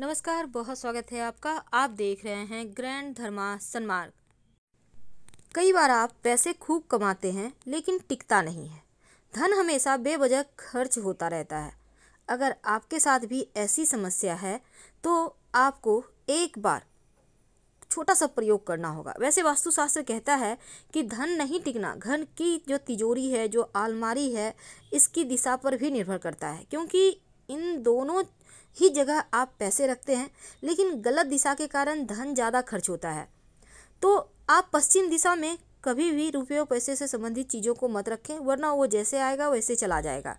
नमस्कार बहुत स्वागत है आपका आप देख रहे हैं ग्रैंड धर्मा सन्मार्ग कई बार आप पैसे खूब कमाते हैं लेकिन टिकता नहीं है धन हमेशा बेवजह खर्च होता रहता है अगर आपके साथ भी ऐसी समस्या है तो आपको एक बार छोटा सा प्रयोग करना होगा वैसे वास्तुशास्त्र कहता है कि धन नहीं टिकना घन की जो तिजोरी है जो आलमारी है इसकी दिशा पर भी निर्भर करता है क्योंकि इन दोनों ही जगह आप पैसे रखते हैं लेकिन गलत दिशा के कारण धन ज़्यादा खर्च होता है तो आप पश्चिम दिशा में कभी भी रुपये पैसे से संबंधित चीज़ों को मत रखें वरना वो जैसे आएगा वैसे चला जाएगा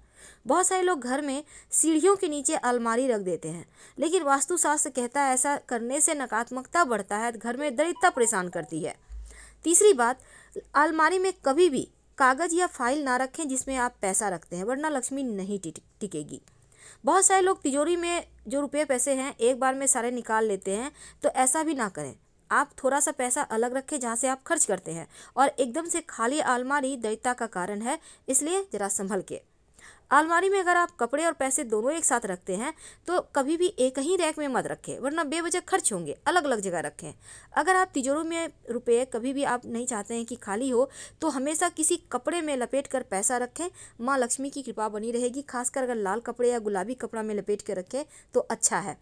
बहुत सारे लोग घर में सीढ़ियों के नीचे अलमारी रख देते हैं लेकिन वास्तुशास्त्र कहता है ऐसा करने से नकारात्मकता बढ़ता है घर में दरिद्रता परेशान करती है तीसरी बात अलमारी में कभी भी कागज़ या फाइल ना रखें जिसमें आप पैसा रखते हैं वरना लक्ष्मी नहीं टिकेगी बहुत सारे लोग तिजोरी में जो रुपये पैसे हैं एक बार में सारे निकाल लेते हैं तो ऐसा भी ना करें आप थोड़ा सा पैसा अलग रखें जहाँ से आप खर्च करते हैं और एकदम से खाली आलमारी दैता का कारण है इसलिए ज़रा संभल के अलमारी में अगर आप कपड़े और पैसे दोनों एक साथ रखते हैं तो कभी भी एक ही रैक में मत रखें वरना बेवजह खर्च होंगे अलग अलग जगह रखें अगर आप तिजोरों में रुपये कभी भी आप नहीं चाहते हैं कि खाली हो तो हमेशा किसी कपड़े में लपेट कर पैसा रखें माँ लक्ष्मी की कृपा बनी रहेगी खासकर अगर लाल कपड़े या गुलाबी कपड़ा में लपेट कर रखें तो अच्छा है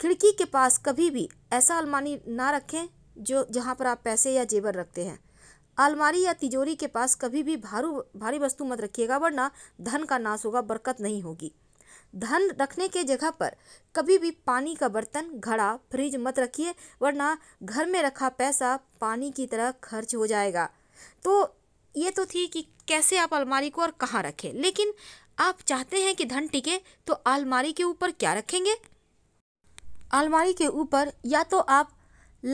खिड़की के पास कभी भी ऐसा अलमारी ना रखें जो जहाँ पर आप पैसे या जेवर रखते हैं अलमारी या तिजोरी के पास कभी भी भारू भारी वस्तु मत रखिएगा वरना धन का नाश होगा बरकत नहीं होगी धन रखने के जगह पर कभी भी पानी का बर्तन घड़ा फ्रिज मत रखिए वरना घर में रखा पैसा पानी की तरह खर्च हो जाएगा तो ये तो थी कि कैसे आप अलमारी को और कहाँ रखें लेकिन आप चाहते हैं कि धन टिके तो अलमारी के ऊपर क्या रखेंगे अलमारी के ऊपर या तो आप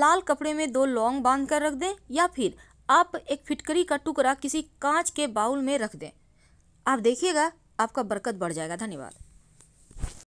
लाल कपड़े में दो लौंग बांध कर रख दें या फिर आप एक फिटकरी का टुकड़ा किसी कांच के बाउल में रख दें आप देखिएगा आपका बरकत बढ़ जाएगा धन्यवाद